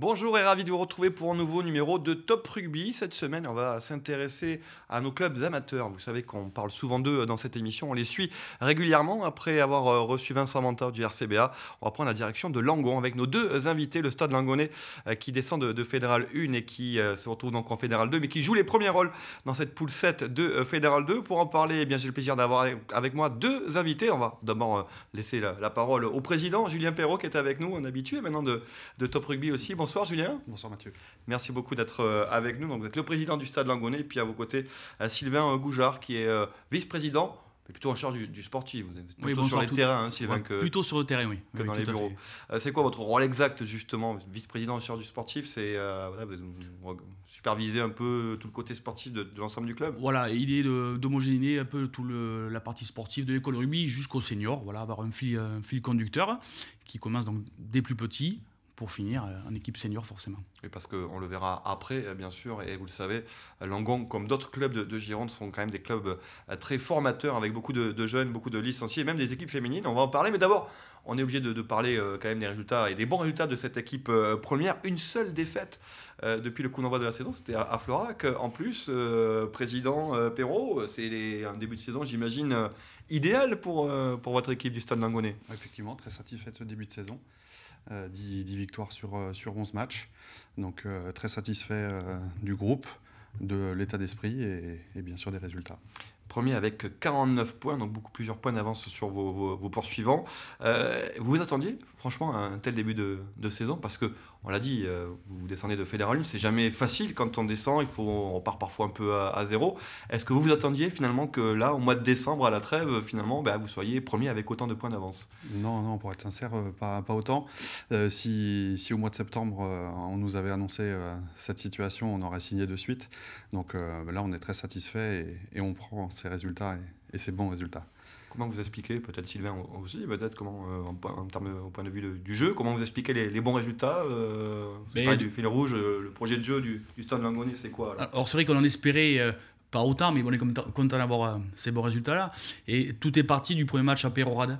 Bonjour et ravi de vous retrouver pour un nouveau numéro de Top Rugby. Cette semaine, on va s'intéresser à nos clubs amateurs. Vous savez qu'on parle souvent d'eux dans cette émission. On les suit régulièrement. Après avoir euh, reçu Vincent Mentor du RCBA, on va prendre la direction de Langon avec nos deux invités, le Stade Langonais euh, qui descend de, Fédéral 1 et qui euh, se retrouve donc en Fédéral 2, mais qui joue les premiers rôles dans cette poule 7 de Fédéral 2. Pour en parler, eh bien j'ai le plaisir d'avoir avec moi deux invités. On va d'abord laisser la, parole au président Julien Perrault qui est avec nous, en habitué maintenant de, de Top Rugby aussi. Bon Bonsoir Julien. Bonsoir Mathieu. Merci beaucoup d'être euh, avec nous. Donc, vous êtes le président du Stade Langonnet et puis à vos côtés euh, Sylvain Goujard qui est euh, vice-président mais plutôt en charge du, sportif. Vous êtes plutôt sur les terrains, hein, Sylvain, que, plutôt sur le terrain, oui. Que dans les bureaux. C'est quoi votre rôle exact, justement, vice-président en charge du sportif C'est vous, superviser un peu tout le côté sportif de, l'ensemble du club. Voilà, il est d'homogénéiser un peu toute la partie sportive de l'école rugby jusqu'au senior. Voilà, avoir un fil, un fil conducteur qui commence donc des plus petits pour finir euh, en équipe senior forcément. Et parce qu'on le verra après, euh, bien sûr, et vous le savez, Langon, comme d'autres clubs de, Gironde, sont quand même des clubs euh, très formateurs avec beaucoup de, jeunes, beaucoup de licenciés, même des équipes féminines. On va en parler, mais d'abord, on est obligé de, parler quand même des résultats et des bons résultats de cette équipe première. Une seule défaite depuis le coup d'envoi de la saison, c'était à, Florac. En plus, président Perrault, c'est un début de saison, j'imagine, idéal pour, pour votre équipe du Stade Langonais. Effectivement, très satisfait de ce début de saison. 10, euh, victoires sur, 11 euh, matchs. Donc euh, très satisfait du groupe, de l'état d'esprit et bien sûr des résultats premier avec 49 points, donc beaucoup plusieurs points d'avance sur vos, poursuivants. Euh, vous vous attendiez, franchement, à un tel début de, saison Parce que, on l'a dit, euh, vous descendez de fédéral c'est jamais facile quand on descend, il faut, on part parfois un peu à, zéro. Est-ce que vous vous attendiez finalement que là, au mois de décembre, à la trêve, finalement, bah, vous soyez premier avec autant de points d'avance Non, non, pour être sincère, euh, pas, autant. si, si, au mois de septembre, on nous avait annoncé cette situation, on aurait signé de suite. Donc là, on est très satisfait et, et on prend ses résultats et, et ses bons résultats. Comment vous expliquez, peut-être Sylvain aussi, peut-être comment, euh, en, au point de vue du jeu, comment vous expliquez les, bons résultats euh, pas du fil rouge, euh, le projet de jeu du, du Stade c'est quoi Alors ah, c'est vrai qu'on en espérait euh, pas autant, mais on est content d'avoir euh, ces bons résultats-là. Et tout est parti du premier match à Perorade,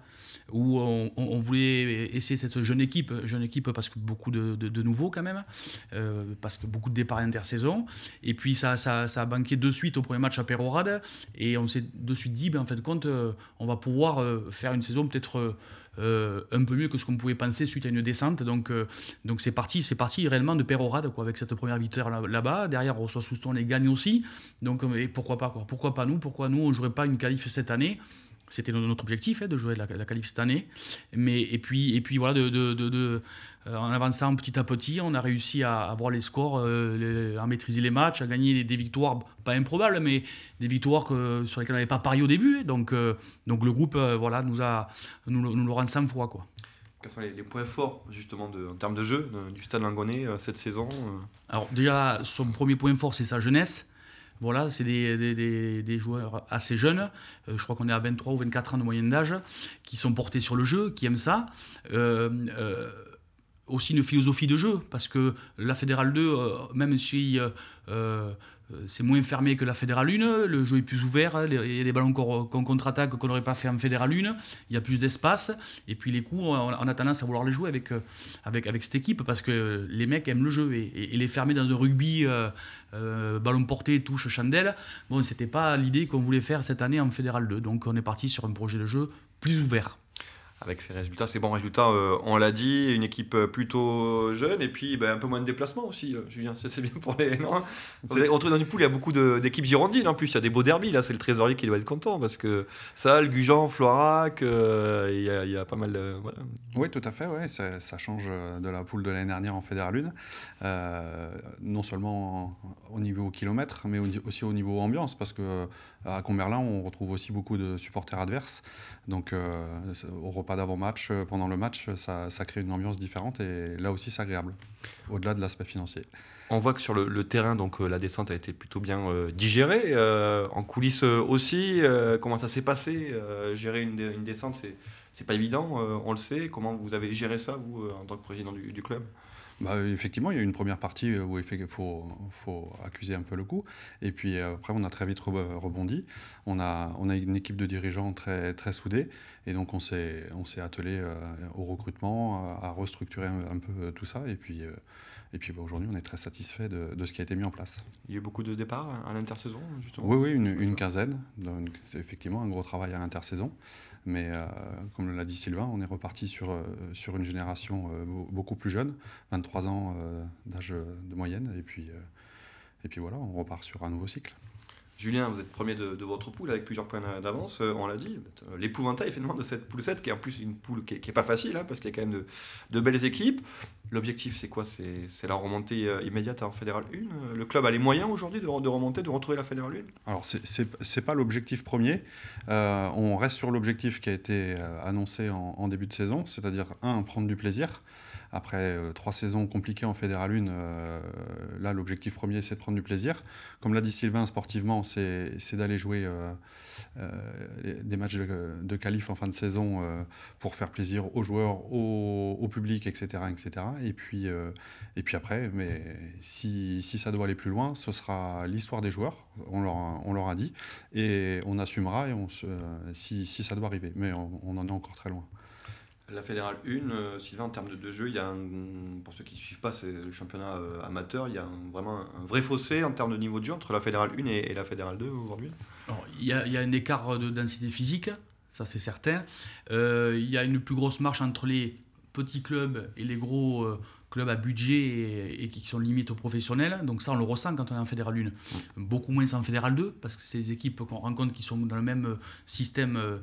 où on, voulait essayer cette jeune équipe, jeune équipe parce que beaucoup de, nouveaux quand même, euh, parce que beaucoup de départs intersaison. Et puis ça, ça, a banqué de suite au premier match à Perorade, et on s'est de suite dit, ben, en fin de compte, euh, on va pouvoir faire une saison peut-être euh, un peu mieux que ce qu'on pouvait penser suite à une descente. Donc, euh, donc c'est parti, c'est parti réellement de pérorade quoi, avec cette première victoire là-bas. Derrière, on reçoit Souston les gagne aussi. Donc, euh, et pourquoi pas Pourquoi pas nous Pourquoi nous on jouerait pas une qualif cette année c'était notre objectif hein, de jouer la, la qualif cette année. Mais, et, puis, et puis voilà, de, de, euh, en avançant petit à petit, on a réussi à avoir les scores, euh, à maîtriser les matchs, à gagner des, victoires pas improbables, mais des victoires que, sur lesquelles on n'avait pas parié au début. Hein. Donc, euh, donc le groupe voilà, nous, a, nous, nous le rend sans froid. Quoi. Quels sont les, points forts justement de, en termes de jeu du Stade Langonnet cette saison Alors déjà, son premier point fort, c'est sa jeunesse. Voilà, c'est des, joueurs assez jeunes, euh, je crois qu'on est à 23 ou 24 ans de moyenne d'âge, qui sont portés sur le jeu, qui aiment ça. Euh, euh, aussi une philosophie de jeu, parce que la Fédérale 2, même si euh, c'est moins fermé que la Fédérale 1, le jeu est plus ouvert, il y a des ballons qu'on contre-attaque qu'on n'aurait pas fait en Fédérale 1, il y a plus d'espace, et puis les coups, on, a tendance à vouloir les jouer euh, avec, avec, cette équipe, parce que les mecs aiment le jeu, et, les fermer dans un rugby, euh, ballon porté, touche, chandelle, bon, c'était pas l'idée qu'on voulait faire cette année en Fédérale 2, donc on est parti sur un projet de jeu plus ouvert avec ses résultats, bons résultats, euh, on l'a dit, une équipe euh, plutôt jeune et puis ben, un peu moins de déplacements aussi, euh, Julien, c'est bien pour les... Non on dans une poule, il y a beaucoup d'équipes girondines en plus, il y a des beaux derbys, là c'est le trésorier qui doit être content parce que Salle, Gujan, Florac, il, y a, il y, a pas mal de... Oui, tout à fait, ouais, ça, ça change de la poule de l'année dernière en Fédéral Lune, non seulement au niveau kilomètre, mais aussi au niveau ambiance parce que euh, à Comberlin, on retrouve aussi beaucoup de supporters adverses. Donc, euh, au repas d'avant-match, euh, pendant le match, ça, crée une ambiance différente et là aussi, c'est agréable, au-delà de l'aspect financier. On voit que sur le, terrain, donc, la descente a été plutôt bien digérée. en coulisses aussi, comment ça s'est passé Gérer une, descente, c'est, n'est pas évident, on le sait. Comment vous avez géré ça, vous, en tant que président du club bah, effectivement, il y a eu une première partie euh, où il faut, faut accuser un peu le coup. Et puis euh, après, on a très vite rebondi. On a, on a une équipe de dirigeants très, très soudée. Et donc, on s'est attelé euh, au recrutement, à restructurer un, peu tout ça. Et puis, et puis bah, aujourd'hui, on est très satisfait de, ce qui a été mis en place. Il y a eu beaucoup de départs à l'intersaison, justement Oui, oui, une, quinzaine. C'est effectivement un gros travail à l'intersaison. Mais comme l'a dit Sylvain, on est reparti sur, sur une génération beaucoup plus jeune, 23 3 ans euh, d'âge euh, de moyenne. Et puis, euh, et puis voilà, on repart sur un nouveau cycle. Julien, vous êtes premier de, votre poule avec plusieurs points d'avance, on l'a dit. L'épouvantail finalement de cette poule 7, qui est en plus une poule qui n'est pas facile, hein, parce qu'il y a quand même de, belles équipes. L'objectif, c'est quoi C'est la remontée immédiate en Fédérale 1 Le club a les moyens aujourd'hui de, remonter, de retrouver la Fédérale 1 Alors, ce n'est pas l'objectif premier. on reste sur l'objectif qui a été annoncé en, en début de saison, c'est-à-dire, un, prendre du plaisir. Après euh, trois saisons compliquées en Fédéral 1, euh, là, l'objectif premier, c'est de prendre du plaisir. Comme l'a dit Sylvain, sportivement, c'est d'aller jouer euh, des matchs de, de qualif en fin de saison pour faire plaisir aux joueurs, au, public, etc., etc. Et puis, et puis après, mais si, si ça doit aller plus loin, ce sera l'histoire des joueurs. On leur, a, on leur a dit et on assumera et on se, si, si ça doit arriver. Mais on en est encore très loin. La fédérale 1, euh, Sylvain, en termes de, deux jeux, il y a pour ceux qui ne suivent pas le championnat euh, amateur, il y a vraiment un vrai fossé en termes de niveau de jeu entre la fédérale 1 et, la fédérale 2 aujourd'hui Il y a, un écart de densité physique, ça c'est certain. Euh, il y a une plus grosse marche entre les petits clubs et les gros, clubs à budget et, qui sont limités aux professionnels. Donc ça, on le ressent quand on est en Fédéral 1. Beaucoup moins en Fédéral 2, parce que c'est des équipes qu'on rencontre qui sont dans le même euh, système euh,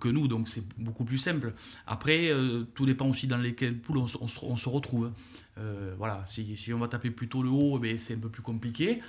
que, nous, donc c'est beaucoup plus simple. Après, euh, tout dépend aussi dans lesquelles poules on, se retrouve. voilà, si, si, on va taper plutôt le haut, mais eh c'est un peu plus compliqué.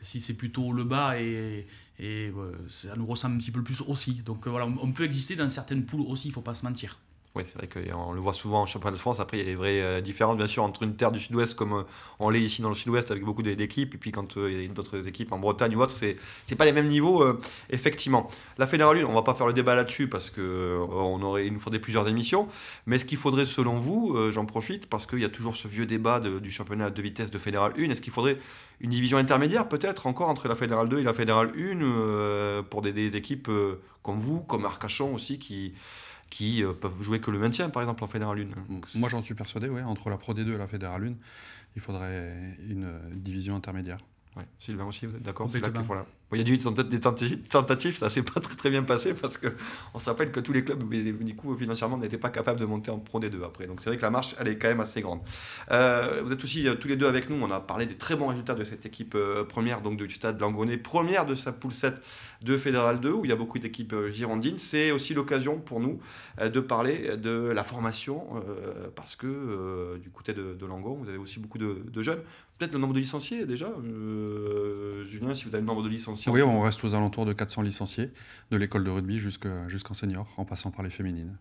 Si c'est plutôt le bas, et, et, ça nous ressemble un petit peu plus aussi. Donc voilà, on peut exister dans certaines poules aussi, il ne faut pas se mentir. Oui, c'est vrai qu'on le voit souvent en championnat de France. Après, il y a des vraies euh, différences, bien sûr, entre une terre du sud-ouest comme euh, on l'est ici dans le sud-ouest avec beaucoup d'équipes, et puis quand euh, il y a d'autres équipes en Bretagne ou autre, c'est n'est pas les mêmes niveaux, effectivement. La Fédérale 1, on va pas faire le débat là-dessus parce qu'il aurait, nous faudrait plusieurs émissions. Mais ce qu'il faudrait, selon vous, j'en profite parce qu'il y a toujours ce vieux débat du championnat de vitesse de Fédérale 1, est-ce qu'il faudrait une division intermédiaire peut-être encore entre la Fédérale 2 et la Fédérale 1 pour des, des équipes comme vous, comme Arcachon aussi, qui qui euh, peuvent jouer que le maintien, par exemple, en Fédéral Lune. Moi, j'en suis persuadé, oui. entre la Pro D2 et la Fédéral Lune, il faudrait une euh, division intermédiaire. Oui, Sylvain aussi, vous êtes d'accord C'est là qu'il faut il y a eu des tentatives, ça s'est pas très, bien passé parce qu'on se rappelle que tous les clubs, du coup, financièrement, n'étaient pas capables de monter en Pro des deux après. Donc c'est vrai que la marche, elle est quand même assez grande. Euh, vous êtes aussi euh, tous les deux avec nous, on a parlé des très bons résultats de cette équipe euh, première, donc du stade Langonnet, première de sa poule 7 de Fédéral 2, où il y a beaucoup d'équipes girondines. C'est aussi l'occasion pour nous de parler de la formation, parce que du côté de, Langon, vous avez aussi beaucoup de, de jeunes. Peut-être le nombre de licenciés déjà. Julien, si vous avez le nombre de licenciés, oui, on reste aux alentours de 400 licenciés, de l'école de rugby jusqu'en senior, en passant par les féminines.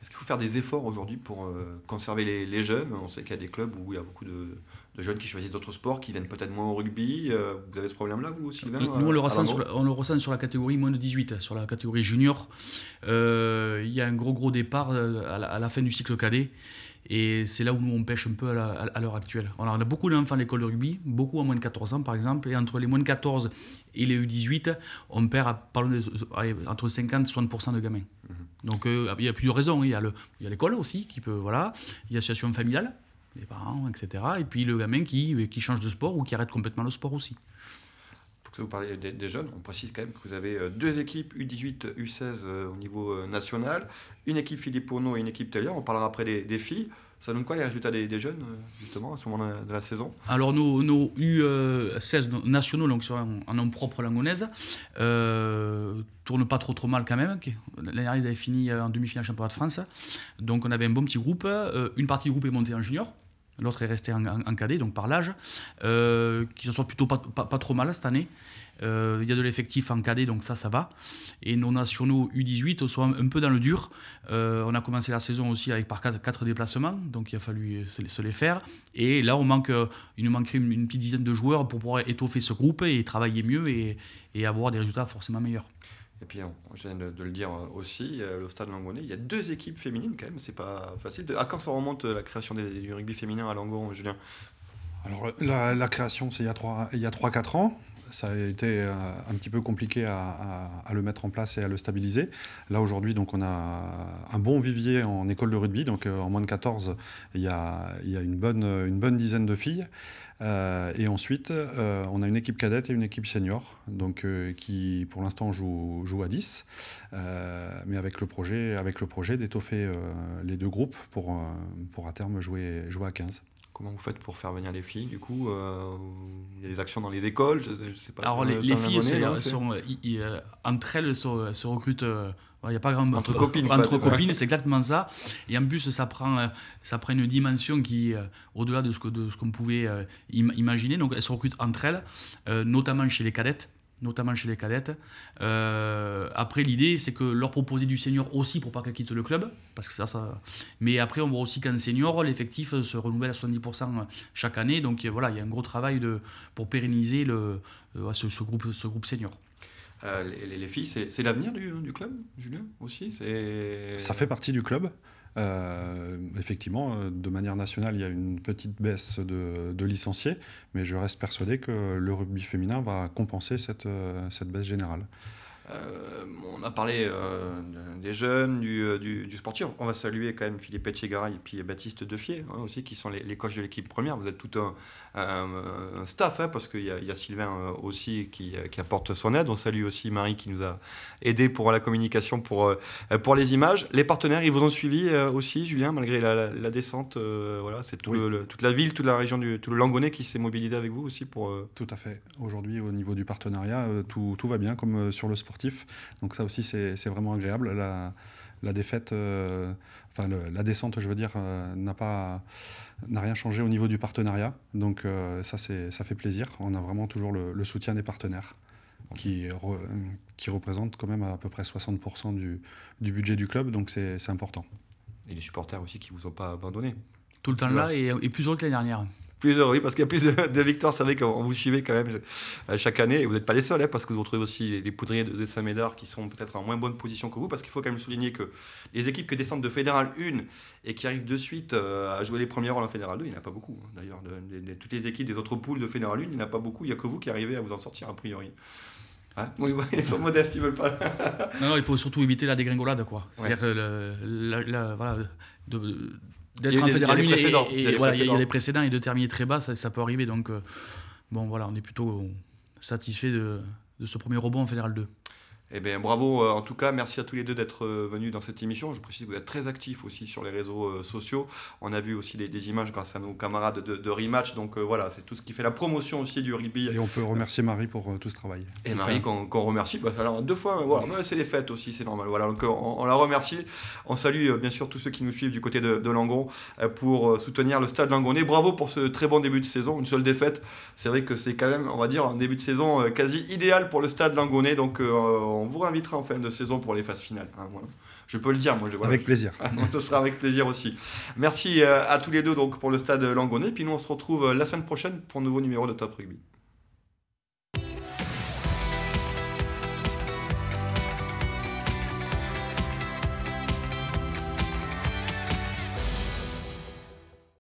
Est-ce qu'il faut faire des efforts aujourd'hui pour euh, conserver les, les jeunes On sait qu'il y a des clubs où il y a beaucoup de, de jeunes qui choisissent d'autres sports, qui viennent peut-être moins au rugby. Euh, vous avez ce problème-là, vous, Sylvain Nous, on le, ressent sur la, on le sur la catégorie moins de 18, sur la catégorie junior. Euh, il y a un gros, gros départ euh, à la, fin du cycle cadet. Et c'est là où nous, on pêche un peu à, l'heure actuelle. On a beaucoup d'enfants à l'école de rugby, beaucoup à moins de 14 ans, par exemple. Et entre les moins de 14 et les 18 on perd à, entre 50 et 60% de gamins. Mhm. Donc, il y a plusieurs raisons. Il y a, il y a l'école aussi, qui peut, voilà. Il y a situation familiale les parents, etc. Et puis le gamin qui, euh, qui change de sport ou qui arrête complètement le sport aussi. Pour que vous parlez des, jeunes, on précise quand même que vous avez euh, deux équipes U18, U16 euh, au niveau national, une équipe Philippe Pourneau et une équipe Thélia. On parlera après des, des filles. Ça donne quoi les résultats des, jeunes, euh, justement, à ce moment de la saison Alors, nos, U16 euh, nationaux, donc sur en nom propre langonaise, euh, tournent pas trop trop mal quand même. L'année dernière, ils avaient fini euh, en demi-finale championnat de France. Donc, on avait un bon petit groupe. Une partie du groupe est montée en junior l'autre est resté en, cadet, donc par l'âge, euh, qui s'en sort plutôt pas, trop mal cette année. Euh, il y a de l'effectif en cadet, donc ça, ça va. Et nos nationaux U18 sont un, peu dans le dur. Euh, on a commencé la saison aussi avec par quatre déplacements, donc il a fallu se, les faire. Et là, on manque, il nous manquait une, petite dizaine de joueurs pour pouvoir étoffer ce groupe et travailler mieux et avoir des résultats forcément meilleurs. Et puis, je viens de, le dire aussi, euh, le Stade Langonais, il y a deux équipes féminines quand même, c'est pas facile. à quand ça remonte euh, la création du rugby féminin à Langon, Julien alors la, création, c'est il y a 3-4 ans. Ça a été euh, un petit peu compliqué à, le mettre en place et à le stabiliser. Là aujourd'hui, donc on a un bon vivier en école de rugby. Donc euh, en moins de 14, il y a, il y une, bonne, une bonne dizaine de filles. Euh, et ensuite, on a une équipe cadette et une équipe senior, donc qui pour l'instant joue, joue, à 10, mais avec le projet, avec le projet d'étoffer les deux groupes pour, pour à terme jouer, jouer à 15. Comment vous faites pour faire venir les filles Du coup, euh, il y a des actions dans les écoles, je, sais pas. Alors les, filles, hein, sont, entre elles, se, se recrutent. Euh, il n'y a pas grand entre copines. Entre copines, c'est exactement ça. Et en plus, ça prend, euh, ça prend une dimension qui, au-delà de ce qu'on de ce qu'on pouvait imaginer. Donc, elles se recrutent entre elles, notamment chez les cadettes notamment chez les cadettes. Euh, après, l'idée, c'est que leur proposer du senior aussi pour pas qu'elles quittent le club, parce que ça, ça. Mais après, on voit aussi qu'un senior, l'effectif se renouvelle à 70% chaque année, donc euh, voilà, il y a un gros travail de, pour pérenniser le, euh, ce, groupe, ce groupe senior. les, filles, c'est l'avenir du, du, club, Julien, aussi Ça fait partie du club. Euh, effectivement, euh, de manière nationale, il y a une petite baisse de, licenciés, mais je reste persuadé que le rugby féminin va compenser cette euh, baisse générale. Euh, on a parlé euh, des jeunes, euh, du, du, sportif. On va saluer quand même Philippe Etchegaray et puis Baptiste Defier hein, aussi, qui sont les, coachs de l'équipe première. Vous êtes tout un, un, staff, hein, parce qu'il y, a Sylvain aussi qui, apporte son aide. On salue aussi Marie qui nous a aidé pour la communication, pour, pour les images. Les partenaires, ils vous ont suivi aussi, Julien, malgré la, descente. voilà, c'est tout toute la ville, toute la région, du, tout le Langonnais qui s'est mobilisé avec vous aussi pour. Tout à fait. Aujourd'hui, au niveau du partenariat, tout, tout va bien, comme sur le sportif. Donc ça aussi, c'est vraiment agréable. La, défaite, euh, enfin la descente, je veux dire, euh, n'a pas, n'a rien changé au niveau du partenariat. Donc euh, ça, c'est, ça fait plaisir. On a vraiment toujours le, soutien des partenaires, qui, représentent quand même à peu près 60% du, budget du club. Donc c'est, important. Et les supporters aussi qui vous ont pas abandonné. Tout le temps là, et, et plus heureux que l'année dernière. Plusieurs, oui, parce qu'il y a plus de, victoires. vous savez qu'on vous suivait quand même euh, chaque année. Et vous n'êtes pas les seuls, hein, parce que vous retrouvez aussi les poudriers de, Saint-Médard qui sont peut-être en moins bonne position que vous. Parce qu'il faut quand même souligner que les équipes qui descendent de Fédéral 1 et qui arrivent de suite euh, à jouer les premiers rôles en Fédéral 2, il n'y en a pas beaucoup. Hein, d'ailleurs, toutes les équipes des autres poules de Fédéral 1, il n'y en a pas beaucoup. Il n'y a que vous qui arrivez à vous en sortir, a priori. Hein oui, ils sont modestes, ils veulent pas. non, il faut surtout éviter la dégringolade, quoi. C'est-à-dire, euh, voilà, de d'être en fédéral Il y, a les précédents et de terminer très bas, ça, peut arriver. Donc, euh, bon, voilà, on est plutôt satisfait de, de ce premier rebond en fédéral 2. Eh bien, bravo euh, en tout cas. Merci à tous les deux d'être euh, venus dans cette émission. Je précise que vous êtes très actifs aussi sur les réseaux euh, sociaux. On a vu aussi des, images grâce à nos camarades de, Rematch. Donc voilà, c'est tout ce qui fait la promotion aussi du rugby. Et on peut remercier Marie pour tout ce travail. Et Marie qu'on remercie. alors bah, deux fois, hein. c'est les fêtes aussi, c'est normal. Voilà, donc on, la remercie. On salue bien sûr tous ceux qui nous suivent du côté de, de Langon pour soutenir le stade Langonnais Bravo pour ce très bon début de saison. Une seule défaite. C'est vrai que c'est quand même, on va dire, un début de saison quasi idéal pour le stade Langonnais Donc on on vous invitera en fin de saison pour les phases finales. Hein, je peux le dire, moi. Je, avec plaisir. Ce sera avec plaisir aussi. Merci euh, à tous les deux donc, pour le stade Langonnet. Puis nous, on se retrouve euh, la semaine prochaine pour un nouveau numéro de Top Rugby.